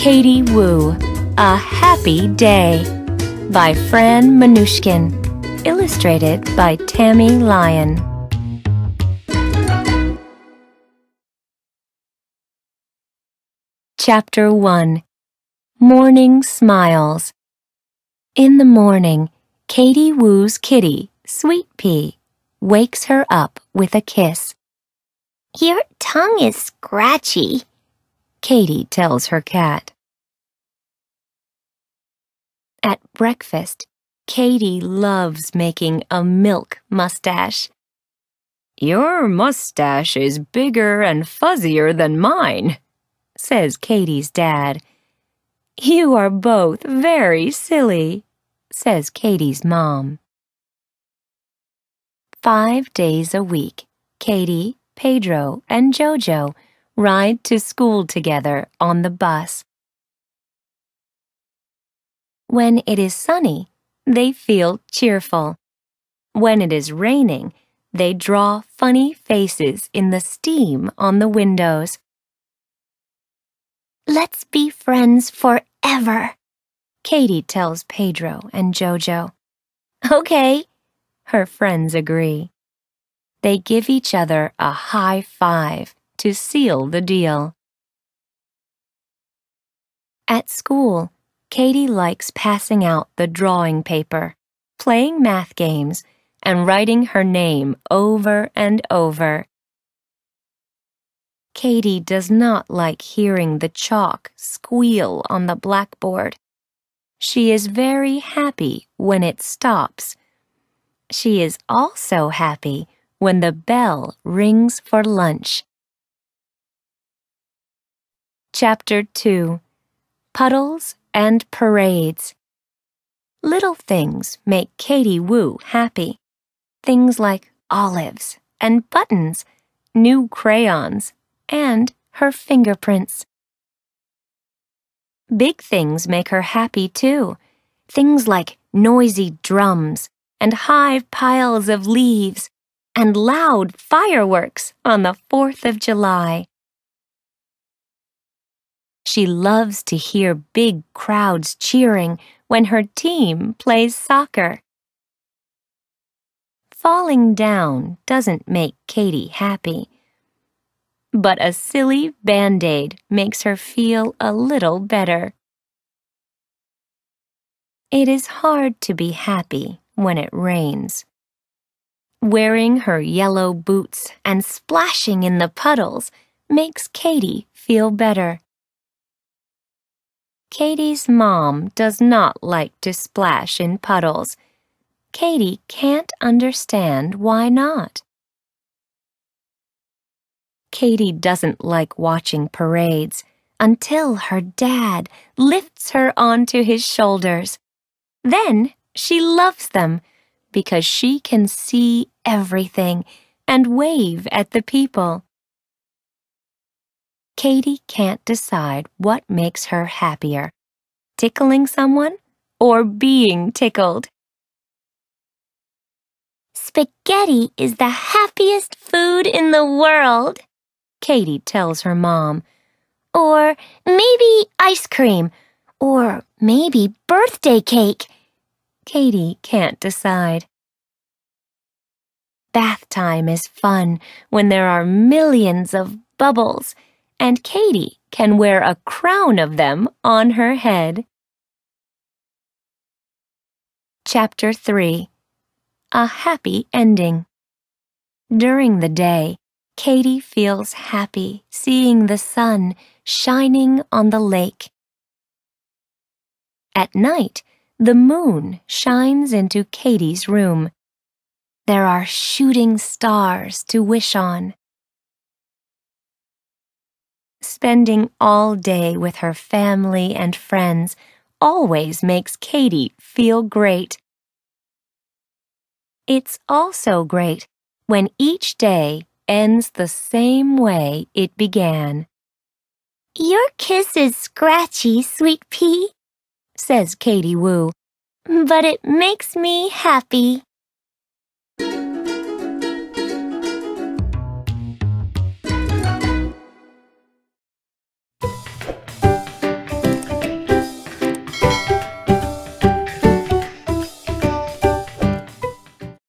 Katie Wu, A Happy Day by Fran Manushkin. Illustrated by Tammy Lyon. Chapter 1 Morning Smiles In the morning, Katie Wu's kitty, Sweet Pea, wakes her up with a kiss. Your tongue is scratchy, Katie tells her cat. At breakfast, Katie loves making a milk mustache. Your mustache is bigger and fuzzier than mine, says Katie's dad. You are both very silly, says Katie's mom. Five days a week, Katie, Pedro, and Jojo ride to school together on the bus. When it is sunny, they feel cheerful. When it is raining, they draw funny faces in the steam on the windows. Let's be friends forever, Katie tells Pedro and Jojo. Okay, her friends agree. They give each other a high five to seal the deal. At school, Katie likes passing out the drawing paper, playing math games, and writing her name over and over. Katie does not like hearing the chalk squeal on the blackboard. She is very happy when it stops. She is also happy when the bell rings for lunch. Chapter 2 Puddles and Parades Little things make Katy Woo happy. Things like olives and buttons, new crayons, and her fingerprints. Big things make her happy too. Things like noisy drums and high piles of leaves and loud fireworks on the 4th of July. She loves to hear big crowds cheering when her team plays soccer. Falling down doesn't make Katy happy, but a silly band aid makes her feel a little better. It is hard to be happy when it rains. Wearing her yellow boots and splashing in the puddles makes Katy feel better. Katie's mom does not like to splash in puddles. Katie can't understand why not. Katie doesn't like watching parades until her dad lifts her onto his shoulders. Then she loves them because she can see everything and wave at the people. Katie can't decide what makes her happier, tickling someone or being tickled. Spaghetti is the happiest food in the world, Katie tells her mom. Or maybe ice cream, or maybe birthday cake. Katie can't decide. Bath time is fun when there are millions of bubbles and Katie can wear a crown of them on her head. Chapter 3 A Happy Ending During the day, Katie feels happy seeing the sun shining on the lake. At night, the moon shines into Katie's room. There are shooting stars to wish on spending all day with her family and friends always makes Katie feel great. It's also great when each day ends the same way it began. Your kiss is scratchy, sweet pea, says Katie Wu, but it makes me happy.